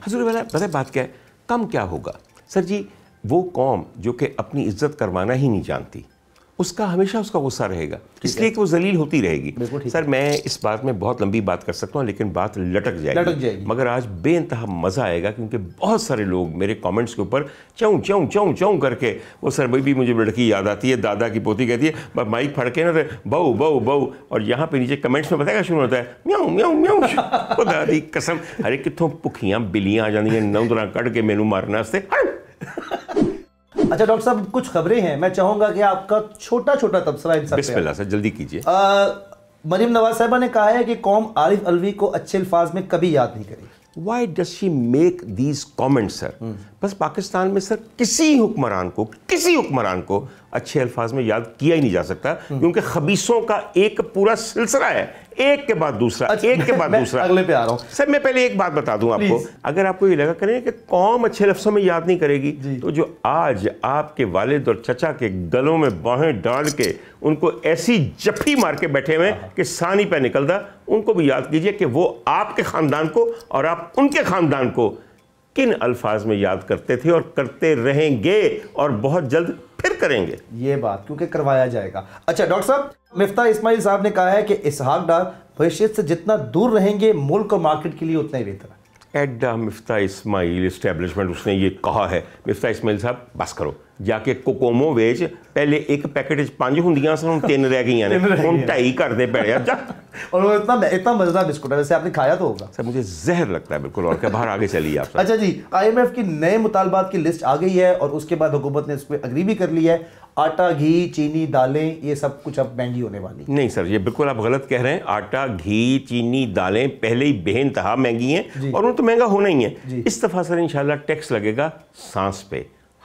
हजूर मेरा पता बात क्या है कम क्या होगा सर जी वो कौम जो कि अपनी इज्जत करवाना ही नहीं जानती उसका हमेशा उसका गुस्सा रहेगा इसलिए कि वो जलील होती रहेगी सर मैं इस बात में बहुत लंबी बात कर सकता हूँ लेकिन बात लटक जाएगी लटक जाएगी मगर आज बे मज़ा आएगा क्योंकि बहुत सारे लोग मेरे कमेंट्स के ऊपर चौं चौं चौं चौं करके वो सर भाई भी मुझे लड़की याद आती है दादा की पोती कहती है माइक फड़के ना बहु बहु बहु और यहाँ पे नीचे कमेंट्स में बताएगा शुरू होता है म्याऊ म्याऊ म्याऊ दादी कसम अरे कितों भुखियाँ बिलियाँ आ जाती हैं नौ तरह कड़ के मैनू मारने वास्ते हर अच्छा डॉक्टर साहब कुछ खबरें हैं मैं चाहूंगा कि आपका छोटा छोटा तबसरा इन सब जल्दी कीजिए मरीम नवाज साहबा ने कहा है कि कौम आरिफ अलवी को अच्छे अल्फाज में कभी याद नहीं करेगी why does she make these comment sir बस पाकिस्तान में सर किसी हुक्मरान को किसी हुक्मरान को अच्छे अल्फाज में याद किया ही नहीं जा सकता हम्म। क्योंकि खबीसों का एक पूरा सिलसिला है एक के बाद दूसरा अच्छा, एक के बाद दूसरा अगले पे आ रहा हूँ सर मैं पहले एक बात बता दूं आपको अगर आपको ये लगा करें कि कौम अच्छे लफ्सों में याद नहीं करेगी तो जो आज आपके वालिद और चचा के गलों में बाहें डाल के उनको ऐसी जफ्फी मार के बैठे हुए हाँ। कि सानी पे निकलता उनको भी याद कीजिए कि वो आपके ख़ानदान को और आप उनके ख़ानदान को किन अल्फाज में याद करते थे और करते रहेंगे और बहुत जल्द फिर करेंगे ये बात क्योंकि करवाया जाएगा अच्छा डॉक्टर साहब मिफ्ता इस्माइल साहब ने कहा है कि इसहाक डार भविष्य से जितना दूर रहेंगे मुल्क और मार्केट के लिए उतना ही बेहतर है एडा मिफ्ता इस्माइल इस्टेब्लिशमेंट उसने ये कहा है मिफ्ता इस्माइल साहब बस करो जाके कोकोमो वेच पहले एक पैकेट पांच होंगे ਪੰਜ ਹੁੰਦੀਆਂ ਸਨ ਹੁਣ ਤਿੰਨ ਰਹਿ ਗਈਆਂ ਨੇ ਹੁਣ ਢਾਈ ਕਰਦੇ और इतना इतना मजेदार बिस्कुट है वैसे आपने खाया तो होगा सर मुझे जहर लगता है बिल्कुल और क्या बाहर आगे चलिए आप अच्छा जी आईएमएफ की नए मुतालबात की लिस्ट आ गई है और उसके बाद हुकूमत ने इस अग्री भी कर लिया है आटा घी चीनी दालें ये सब कुछ अब महंगी होने वाली नहीं सर ये बिल्कुल आप गलत कह रहे हैं आटा घी चीनी दालें पहले ही बेहन तहा महंगी हैं और उन तो महंगा होना ही है इस दफ़ा सर इंशाल्लाह टैक्स लगेगा सांस पे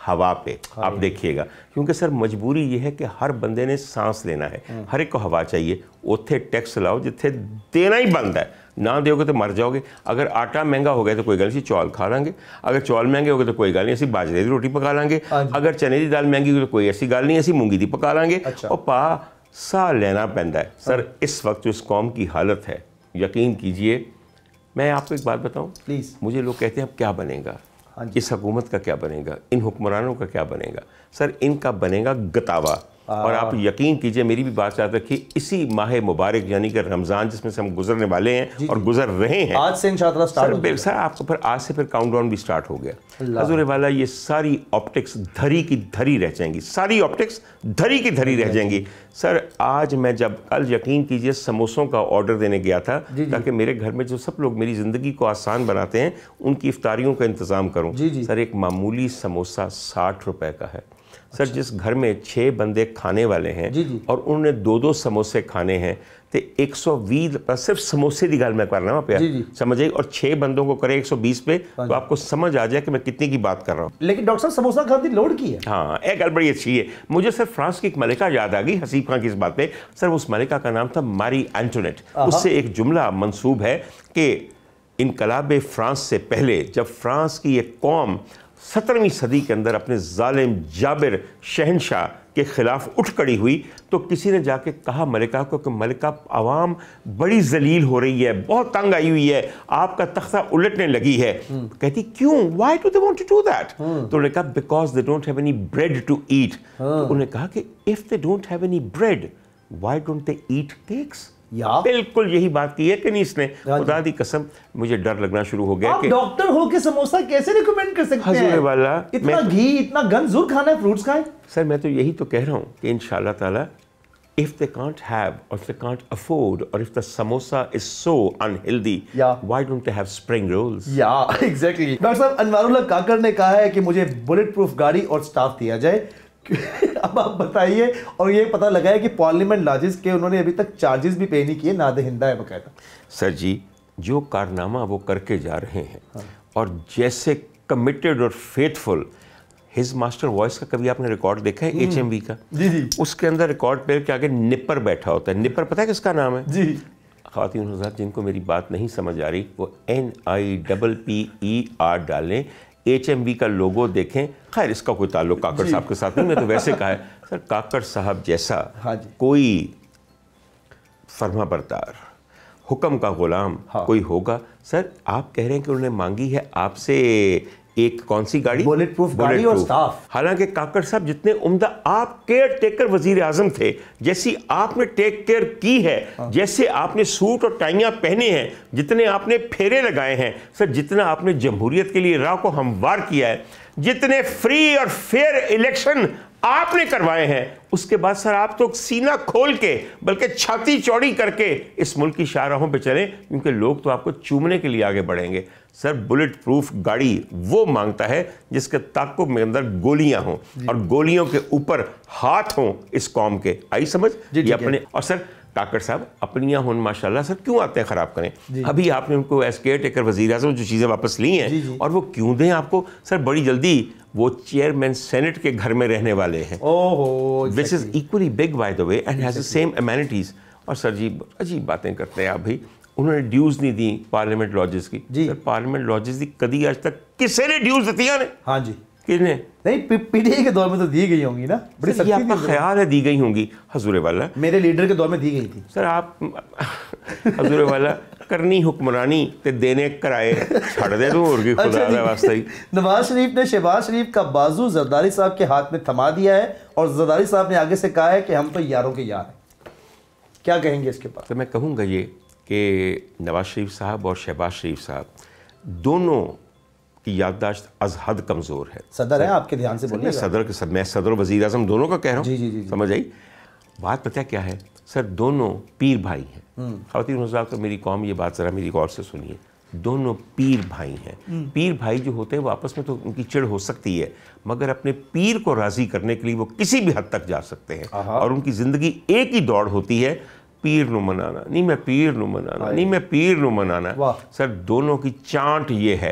हवा पे आप देखिएगा क्योंकि सर मजबूरी ये है कि हर बंदे ने सांस लेना है हम्म। हर एक को हवा चाहिए उत्थे टैक्स लाओ जिथे देना ही बंद है ना दोगे तो मर जाओगे अगर आटा महंगा हो गया तो कोई गल नहीं चौल खा लेंगे अगर चौल महंगे हो गए तो कोई गल नहीं असं बाजरे की रोटी पका लेंगे हाँ अगर चने की दाल महंगी हो तो कोई ऐसी गल नहीं असं मूंगी की पका लेंगे और अच्छा। पा सा लेना पैदा है सर हाँ। इस वक्त जो इस कौम की हालत है यकीन कीजिए मैं आपको एक बात बताऊं प्लीज़ मुझे लोग कहते हैं अब क्या बनेगा हाँ इस हुकूमत का क्या बनेगा इन हुक्मरानों का क्या बनेगा सर इनका बनेगा गतावा और आप यकीन कीजिए मेरी भी बात याद रखिए इसी माह मुबारक यानी कि रमज़ान जिसमें से हम गुजरने वाले हैं और गुजर रहे हैं आज से इंशाल्लाह स्टार्ट सर, सर आपको फिर आज से फिर काउंट डाउन भी स्टार्ट हो गया हजूर वाला ये सारी ऑप्टिक्स धरी की धरी रह जाएंगी सारी ऑप्टिक्स धरी की धरी रह जाएंगी सर आज मैं जब कल यकीन कीजिए समोसों का ऑर्डर देने गया था ताकि मेरे घर में जो सब लोग मेरी ज़िंदगी को आसान बनाते हैं उनकी इफ्तारियों का इंतज़ाम करूँ सर एक मामूली समोसा साठ रुपये का है सर अच्छा। जिस घर में छः बंदे खाने वाले हैं जी जी। और उन्होंने दो दो समोसे खाने हैं तो एक बीस सिर्फ समोसे की गल मैं कर रहा हूँ आप समझ आई और छः बंदों को सौ बीस पे हाँ तो आपको समझ आ जाए कि मैं कितनी की बात कर रहा हूँ लेकिन डॉक्टर साहब समोसा खाती लोड की है हाँ एक गल बड़ी अच्छी है मुझे सर फ्रांस की एक मलिका याद आ गई हसीब खान की इस बात पे सर उस मलिका का नाम था मारी एंटोनेट उससे एक जुमला मनसूब है कि इनकलाब फ्रांस से पहले जब फ्रांस की एक कौम सत्रहवीं सदी के अंदर अपने ालिम जाबिर शहनशाह के ख़िलाफ़ उठ खड़ी हुई तो किसी ने जाके कहा मलिका को कि मलिका आवाम बड़ी जलील हो रही है बहुत तंग आई हुई है आपका तख्ता उलटने लगी है कहती क्यों why do they to do that तो उन्होंने कहा because they don't have any bread to eat उन्होंने कहा कि if they don't have any bread why don't they eat cakes या बिल्कुल यही बात की है कि नहीं इसने हाँ खुदा दी कसम मुझे डर लगना शुरू हो गया कि डॉक्टर हो के समोसा कैसे रिकमेंड कर सकते हैं वाला इतना तो- घी इतना गन जरूर खाना है फ्रूट्स खाए सर मैं तो यही तो कह रहा हूँ कि इन ताला if they can't have or if they can't afford or if the samosa is so unhealthy yeah. why don't they have spring rolls yeah exactly doctor साहब अनवारुल्ला काकर ने कहा है कि मुझे बुलेट प्रूफ गाड़ी और स्टाफ दिया जाए अब आप बताइए और ये पता लगा है कि पार्लियामेंट लॉजेस के उन्होंने अभी तक चार्जेस भी पे नहीं किए दिंदा है बकायदा सर जी जो कारनामा वो करके जा रहे हैं हाँ। और जैसे कमिटेड और फेथफुल हिज मास्टर वॉइस का कभी आपने रिकॉर्ड देखा है एच एम हम्म। का जी जी उसके अंदर रिकॉर्ड पे के आगे निपर बैठा होता है निपर पता है किसका नाम है जी खातिन जिनको मेरी बात नहीं समझ आ रही वो N I double P E R डालें एच एम का लोगो देखें खैर इसका कोई ताल्लुक काकड़ साहब के साथ नहीं मैं तो वैसे कहा है सर काकड़ साहब जैसा हाँ कोई फर्मा बरदार हुक्म का गुलाम हाँ। कोई होगा सर आप कह रहे हैं कि उन्होंने मांगी है आपसे एक कौन सी गाड़ी बुलेट प्रूफ गाड़ी और स्टाफ हालांकि काकर साहब जितने उम्दा आप केयर टेकर वजीर आजम थे जैसी आपने टेक केयर की है हाँ। जैसे आपने सूट और टाइयाँ पहने हैं जितने आपने फेरे लगाए हैं सर जितना आपने जमहूरियत के लिए राह को हमवार किया है जितने फ्री और फेयर इलेक्शन आपने करवाए हैं उसके बाद सर आप तो सीना खोल के बल्कि छाती चौड़ी करके इस मुल्क की शाहराहों पर चलें क्योंकि लोग तो आपको चूमने के लिए आगे बढ़ेंगे सर बुलेट प्रूफ गाड़ी वो मांगता है जिसके ताकुब में अंदर गोलियां हों और गोलियों के ऊपर हाथ हों इस कॉम के आई समझ जी, अपने और सर काकड़ साहब अपनी हों माशाल्लाह सर क्यों आते हैं ख़राब करें अभी आपने उनको एस केयर टेकर वजीर अजम जो चीज़ें वापस ली हैं और वो क्यों दें आपको सर बड़ी जल्दी वो चेयरमैन सेनेट के घर में रहने वाले हैं which is equally big by the way and has same amenities और सर जी अजीब बातें करते हैं आप भाई उन्होंने ड्यूज नहीं दी पार्लियामेंट लॉजिस की जी सर पार्लियामेंट लॉजिस की कभी आज तक किसी ने ड्यूज दी ने हाँ जी किसने नहीं पीडीए के दौर में तो दी गई होंगी ना बड़ी सर, ये आपका ख्याल है दी गई होंगी हजूर वाला मेरे लीडर के दौर में दी गई थी सर आप हजूर वाला करनी हुक्मरानी ते देने कराए छड़ दे तो और की अच्छा खुदा अच्छा वास्ते ही नवाज शरीफ ने शहबाज शरीफ का बाजू जरदारी साहब के हाथ में थमा दिया है और जरदारी साहब ने आगे से कहा है कि हम तो यारों के यार हैं क्या कहेंगे इसके पास तो मैं कहूँगा ये कि नवाज शरीफ साहब और शहबाज शरीफ साहब दोनों की याददाश्त अज हद कमज़ोर है सदर है आपके ध्यान से बोलिए सदर के सद मैं सदर वजीर अजम दोनों का कह रहा हूँ समझ आई बात पता क्या है सर दोनों पीर भाई हैं हम्म। खातिन तो मेरी कौम ये बात ज़रा मेरी गौर से सुनिए दोनों पीर भाई हैं हम्म। पीर भाई जो होते हैं वो आपस में तो उनकी चिड़ हो सकती है मगर अपने पीर को राज़ी करने के लिए वो किसी भी हद तक जा सकते हैं और उनकी ज़िंदगी एक ही दौड़ होती है पीर नु मनाना नहीं मैं पीर नु मनाना नहीं मैं पीर न मनाना सर दोनों की चांट ये है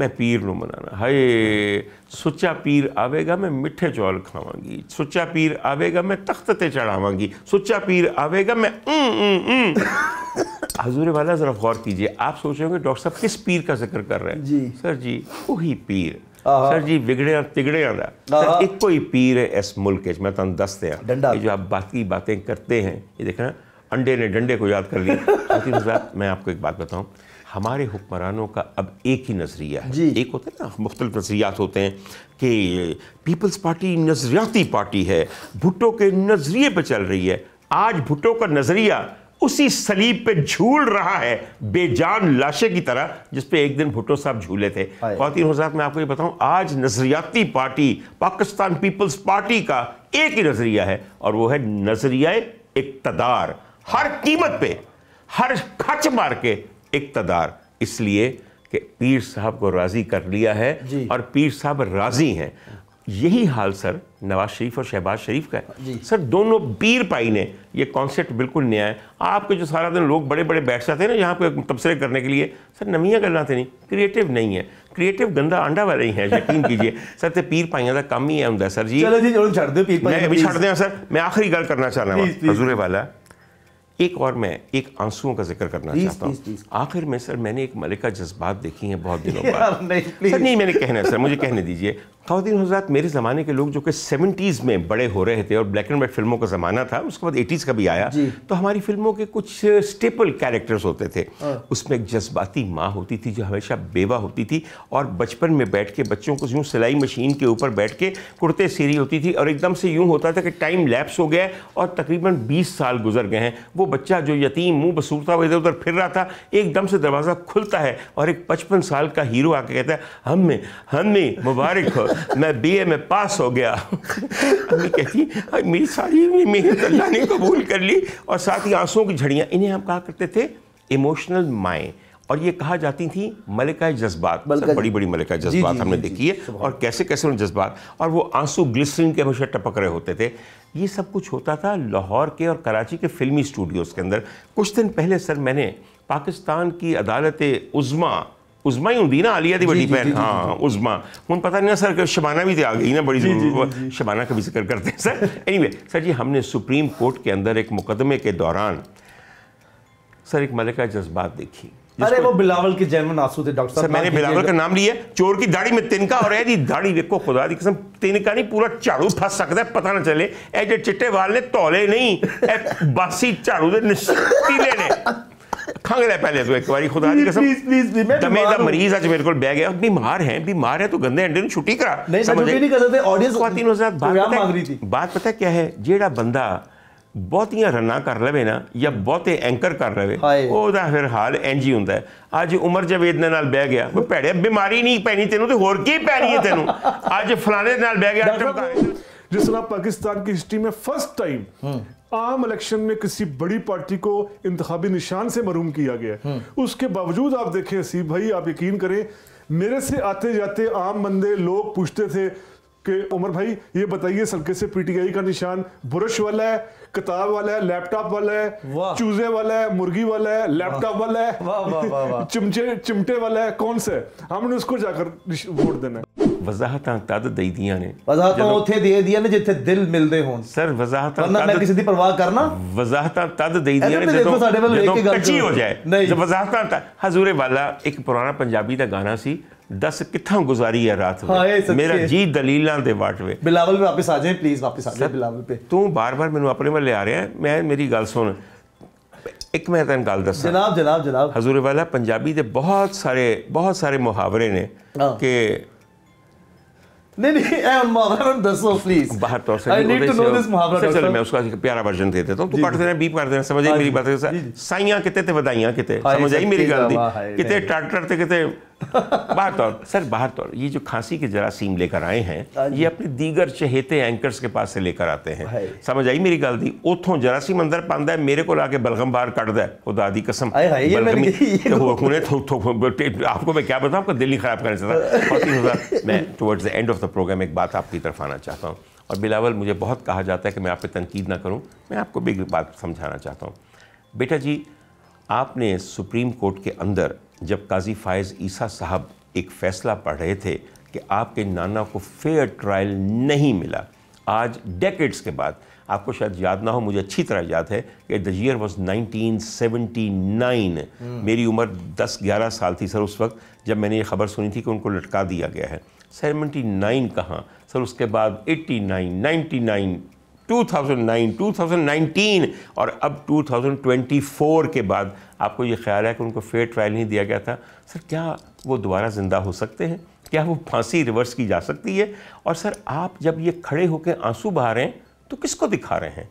मैं पीर नु मनाना हाय सुचा पीर आवेगा मैं मिठे चौल खावगी सुचा पीर आवेगा मैं तख्त ते चढ़ावगी सुचा पीर आवेगा मैं हजूरे वाला जरा गौर कीजिए आप सोच रहे होंगे डॉक्टर साहब किस पीर का जिक्र कर रहे हैं जी सर जी वही पीर सर जी बिगड़िया तिगड़िया का एक ही पीर है इस मुल्क मैं तुम दस दिया जो आप बाकी बातें करते हैं ये देखना अंडे ने डंडे को याद कर लिया मैं आपको एक बात बताऊँ हमारे हुक्मरानों का अब एक ही नज़रिया है एक होता है ना मुख्तलिफ नज़रियात होते हैं कि पीपल्स पार्टी नज़रियाती पार्टी है भुट्टो के नज़रिए पर चल रही है आज भुट्टो का नज़रिया उसी सलीब पे झूल रहा है बेजान लाशे की तरह जिस पे एक दिन भुट्टो साहब झूले थे खातिन हजार मैं आपको ये बताऊं आज नज़रियाती पार्टी पाकिस्तान पीपल्स पार्टी का एक ही नज़रिया है और वो है नज़रिया इकतदार हर कीमत पे हर खच मार के इकतदार इसलिए कि पीर साहब को राज़ी कर लिया है और पीर साहब राज़ी हैं यही हाल सर नवाज शरीफ और शहबाज शरीफ का है सर दोनों पीर पाई ने ये कॉन्सेप्ट बिल्कुल नया है आपके जो सारा दिन लोग बड़े बड़े बैठ जाते हैं ना यहाँ पे तबसरे करने के लिए सर नवियाँ गलत थे नहीं क्रिएटिव नहीं है क्रिएटिव गंदा आंडा वाला ही है यकीन कीजिए सर तो पीर पाइया का काम ही है सर जी छोड़ दे पीर मैं छोड़ सर मैं आखिरी गल करना चाह रहा हूँ हजूरे वाला एक और मैं एक आंसुओं का जिक्र करना दीज, चाहता हूँ आखिर में सर मैंने एक मलिका जज्बात देखी है बहुत दिनों बाद नहीं सर नहीं मैंने कहना सर मुझे कहने दीजिए खातिन हजरात मेरे ज़माने के लोग जो कि सेवेंटीज़ में बड़े हो रहे थे और ब्लैक एंड वाइट फिल्मों का ज़माना था उसके बाद एटीज़ का भी आया तो हमारी फिल्मों के कुछ स्टेपल कैरेक्टर्स होते थे हाँ। उसमें एक जज्बाती माँ होती थी जो हमेशा बेवा होती थी और बचपन में बैठ के बच्चों को यूँ सिलाई मशीन के ऊपर बैठ के कुर्ते सीरी होती थी और एकदम से यूँ होता था कि टाइम लैप्स हो गया और तकरीबन बीस साल गुजर गए हैं वो बच्चा जो यतीम मुंह बसूरता हुआ इधर उधर फिर रहा था एकदम से दरवाज़ा खुलता है और एक पचपन साल का हीरो आके कहता है हम में हम में मुबारक हो मैं बीए में पास हो गया अम्मी कहती मेरी सारी मेहनत अल्लाह ने कबूल कर ली और साथ ही आंसुओं की झड़ियाँ इन्हें हम कहा करते थे इमोशनल माएँ और ये कहा जाती थी मलिका जज्बात बड़ी बड़ी मलिका जज्बात हमने देखी है और कैसे कैसे उन जज्बात और वो आंसू ग्लिसरीन के हमेशा टपक रहे होते थे ये सब कुछ होता था लाहौर के और कराची के फिल्मी स्टूडियोज़ के अंदर कुछ दिन पहले सर मैंने पाकिस्तान की अदालत उज़मा उजमा ही होंगी ना आलिया थी बड़ी बहन हाँ उजमा हूँ पता नहीं ना सर शबाना भी तो आ गई ना बड़ी जी, जी, जी, शबाना का भी जिक्र करते हैं सर एनी anyway, सर जी हमने सुप्रीम कोर्ट के अंदर एक मुकदमे के दौरान सर एक मलिका जज्बात देखी अरे वो बिलावल के जैन आंसू थे डॉक्टर साहब मैंने बिलावल का नाम लिया चोर की दाढ़ी में तिनका हो रहा है जी दाढ़ी देखो खुदा दी कसम तिनका नहीं पूरा झाड़ू फस सकता है पता ना चले ए जे चिट्टे वाल ने तौले नहीं बासी झाड़ू दे नशीले ने ਖੰਗ ਲੈ ਪਹਿਲੇ ਤੋਂ ਇੱਕ ਵਾਰੀ ਖੁਦਾ ਦੀ ਕਸਮ ਪਲੀਜ਼ ਪਲੀਜ਼ ਮੈਂ ਦਮੇ ਦਾ ਮਰੀਜ਼ ਅੱਜ ਮੇਰੇ ਕੋਲ ਬਹਿ ਗਿਆ ਬਿਮਾਰ ਹੈ ਬਿਮਾਰ ਹੈ ਤੂੰ ਗੰਦੇ ਅੰਡੇ ਨੂੰ ਛੁੱਟੀ ਕਰਾ ਨਹੀਂ ਸਮਝ ਨਹੀਂ ਕਰ ਸਕਦੇ ਆਡੀਅੰਸ ਖਾਤੀਨ ਹੋ ਸਾਥ ਬਾਤ ਪਤਾ ਹੈ ਬਾਤ ਪਤਾ ਕੀ ਹੈ ਜਿਹੜਾ ਬੰਦਾ ਬਹੁਤੀਆਂ ਰੰਨਾ ਕਰ ਲਵੇ ਨਾ ਜਾਂ ਬਹੁਤੇ ਐਂਕਰ ਕਰ ਲਵੇ ਉਹਦਾ ਫਿਰ ਹਾਲ ਐਂਜੀ ਹੁੰਦਾ ਅੱਜ ਉਮਰ ਜਵੇਦ ਨਾਲ ਬਹਿ ਗਿਆ ਉਹ ਭੈੜੇ ਬਿਮਾਰੀ ਨਹੀਂ ਪੈਣੀ ਤੈਨੂੰ ਤੇ ਹੋਰ ਕੀ ਪੈਣੀ ਹੈ ਤੈਨੂੰ ਅੱਜ ਫਲਾਣੇ ਨਾਲ ਬਹਿ ਗਿਆ ਜਿਸ ਤਰ੍ਹਾਂ ਪਾਕਿਸਤਾਨ ਦੀ ਹਿਸਟਰੀ ਮੇ ਫਸਟ ਟਾਈਮ ਆਮ ਇਲੈਕਸ਼ਨ ਵਿੱਚ ਕਿਸੇ ਬੜੀ ਪਾਰਟੀ ਕੋ ਇੰਤਖਾਬੀ ਨਿਸ਼ਾਨ ਸੇ ਮਰੂਮ ਕੀਤਾ ਗਿਆ ਉਸਕੇ ਬਾਵਜੂਦ ਆਪ ਦੇਖੇ ਸੀ ਭਾਈ ਆਪ ਯਕੀਨ ਕਰੇ ਮੇਰੇ ਸੇ ਆਤੇ ਜਾਤੇ ਆਮ ਬੰਦੇ ਲੋਕ ਪੁੱਛਤੇ ਥੇ ਕਿ ਉਮਰ कि उमर भाई ये बताइए सलके से पीटीआई का निशान ब्रश वाला है किताब वाला है लैपटॉप वाला है चूजे वाला है मुर्गी वाला है लैपटॉप ਵਾਹ ਵਾਹ चिमचे चिमटे वाला है कौन सा है हमने उसको जाकर वोट ਦੇਣਾ ਵਜ਼ਾਹਤਾਂ ਤਦ ਦਈਦੀਆਂ ਨੇ ਵਜ਼ਾਹਤਾਂ ਉੱਥੇ ਦੇ ਦੀਆਂ ਨੇ ਜਿੱਥੇ ਦਿਲ ਮਿਲਦੇ ਹੋਣ ਸਰ ਵਜ਼ਾਹਤਾਂ ਵਰਨਾ ਮੈਂ ਕਿਸੇ ਦੀ ਪਰਵਾਹ ਕਰਨਾ ਵਜ਼ਾਹਤਾਂ ਤਦ ਦਈਦੀਆਂ ਨੇ ਜਦੋਂ ਸਾਡੇ ਵੱਲ ਲੈ ਕੇ ਗੱਲ ਕੱਚੀ ਹੋ ਜਾਏ ਵਜ਼ਾਹਤਾਂ ਹਜ਼ੂਰੇ ਵਾਲਾ ਇੱਕ ਪੁਰਾਣਾ ਪੰਜਾਬੀ ਦਾ ਗਾਣਾ ਸੀ ਦੱਸ ਕਿੱਥਾਂ ਗੁਜ਼ਾਰੀ ਹੈ ਰਾਤ ਮੇਰਾ ਜੀ ਦਲੀਲਾਂ ਦੇ ਵਾਟਵੇ ਬਿਲਾਵਲ ਵਾਪਸ ਆ ਜਾਏ ਪਲੀਜ਼ ਵਾਪਸ ਆ ਜਾਏ ਬਿਲਾਵਲ ਤੇ ਤੂੰ ਬਾਰ-ਬਾਰ ਮੈਨੂੰ ਆਪਣੇ ਵੱਲ ਲਿਆ ਰਿਹਾ ਮੈਂ ਮੇਰੀ ਗੱਲ ਸੁਣ ਇੱਕ ਮੈਂ ਤੈਨੂੰ ਗੱਲ ਦੱਸਾਂ ਜਨਾਬ ਜਨਾਬ ਜਨਾਬ ਹਜ਼ੂਰ ਵਾਲਾ ਪੰਜਾਬੀ ਦੇ ਬਹੁਤ ਸਾਰੇ ਬਹੁਤ ਸਾਰੇ ਮੁਹਾਵਰੇ ਨੇ ਕਿ नहीं नहीं एम ਦੱਸੋ ਪਲੀਜ਼ ਬਾਹਰ ਤੋਂ ਸੇ ਆਈ ਨੀਡ ਟੂ ਨੋ ਦਿਸ ਮੁਹਾਵਰਾ मुहावरा ਮੈਂ ਉਸ ਦਾ ਇੱਕ ਪਿਆਰਾ ਵਰਜਨ ਦੇ हूं ਤੂੰ ਕੱਟ देना ਬੀਪ ਕਰ देना ਸਮਝ ਆਈ ਮੇਰੀ ਬਾਤ ਸਾਈਆਂ ਕਿਤੇ ਤੇ ਵਧਾਈਆਂ ਕਿਤੇ ਸਮਝ ਆਈ ਮੇਰੀ ਗੱਲ ਦੀ ਕਿਤੇ ਟਰੈਕਟਰ ਤੇ ਕਿਤੇ बाहर तौर सर बाहर तौर ये जो खांसी के जरासीम लेकर आए हैं हाँ ये अपने दीगर चहेते एंकर्स के पास से लेकर आते हैं समझ आई मेरी गल दी उतों जरासीम अंदर पाता है मेरे को लाके बलगम बाहर कट दे खुदा दी कसम तो तो- तो- आपको मैं क्या बताऊँ आपका दिल ही खराब करना चाहता मैं towards the end of the programme एक बात आपकी तरफ आना चाहता हूँ और बिलावल मुझे बहुत कहा जाता है कि मैं आप पर तनकीद ना करूँ मैं आपको भी बात समझाना चाहता हूँ बेटा जी आपने सुप्रीम कोर्ट के अंदर जब काजी फ़ायज़ ईसा साहब एक फ़ैसला पढ़ रहे थे कि आपके नाना को फेयर ट्रायल नहीं मिला आज डेकेड्स के बाद आपको शायद याद ना हो मुझे अच्छी तरह याद है कि द ईयर वॉज 1979 मेरी उम्र 10-11 साल थी सर उस वक्त जब मैंने ये खबर सुनी थी कि उनको लटका दिया गया है सेवेंटी नाइन कहाँ सर उसके बाद एट्टी नाइन नाइन्टी नाइन 2009, 2019 और अब 2024 के बाद आपको ये ख्याल है कि उनको फेयर ट्रायल नहीं दिया गया था सर क्या वो दोबारा ज़िंदा हो सकते हैं क्या वो फांसी रिवर्स की जा सकती है और सर आप जब ये खड़े होकर आंसू बहा रहे हैं तो किसको दिखा रहे हैं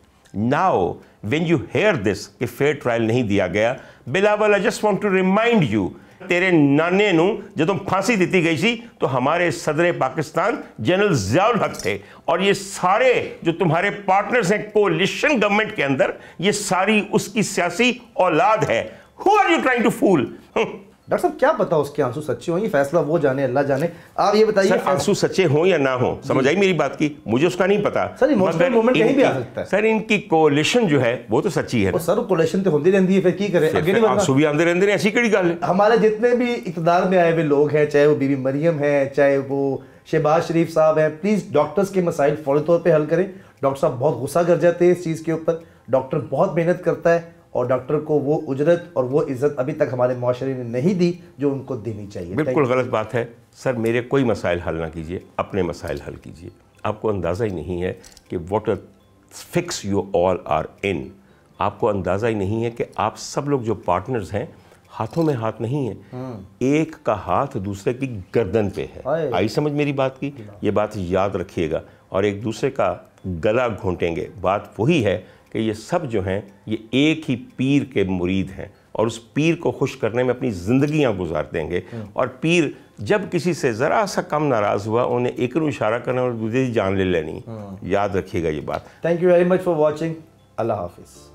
now when you hear this कि फेयर ट्रायल नहीं दिया गया Bilawal I just want to remind you ਤੇਰੇ नाने जो ਜਦੋਂ फांसी दी गई ਸੀ तो हमारे सदर पाकिस्तान जनरल जियाउल हक थे और ये सारे जो तुम्हारे पार्टनर्स हैं कोलिशन गवर्नमेंट के अंदर ये सारी उसकी सियासी औलाद है who are you trying to fool doctor साहब क्या पता उसके आंसू सच्चे हो ये फैसला वो जाने अल्लाह जाने आप ये बताइए आंसू सच्चे हो या ना हो समझ आई मेरी बात की मुझे उसका नहीं पता सर इमोशनल मोमेंट कहीं भी आ सकता है सर इनकी कोलेशन जो है वो तो सच्ची है सर कोलेशन तो होती रहती है फिर की करें आंसू भी आंदे रहते हैं ऐसी कड़ी गल हमारे जितने भी इकतदार में आए हुए लोग हैं चाहे वो बीबी मरियम है चाहे वो शहबाज शरीफ साहब हैं प्लीज़ डॉक्टर्स के मसाइल फौरी तौर पर हल करें डॉक्टर साहब बहुत गुस्सा कर जाते हैं इस चीज़ के ऊपर डॉक्टर बहुत मेहनत करता है और डॉक्टर को वो उजरत और वो इज़्ज़त अभी तक हमारे माशरे ने नहीं दी जो उनको देनी चाहिए बिल्कुल गलत बात है सर मेरे कोई मसाइल हल ना कीजिए अपने मसाइल हल कीजिए आपको अंदाज़ा ही नहीं है कि what a fix you all are in आपको अंदाज़ा ही नहीं है कि आप सब लोग जो पार्टनर्स हैं हाथों में हाथ नहीं है हम्म। एक का हाथ दूसरे की गर्दन पे है आई समझ मेरी बात की ये बात याद रखिएगा और एक दूसरे का गला घोंटेंगे बात वही है कि ये सब जो हैं ये एक ही पीर के मुरीद हैं और उस पीर को खुश करने में अपनी ज़िंदियाँ गुजार देंगे और पीर जब किसी से ज़रा सा कम नाराज़ हुआ उन्हें एक रू इशारा करना और दूसरी जान ले लेनी हाँ। याद रखिएगा ये बात thank you very much for watching अल्लाह हाफिज़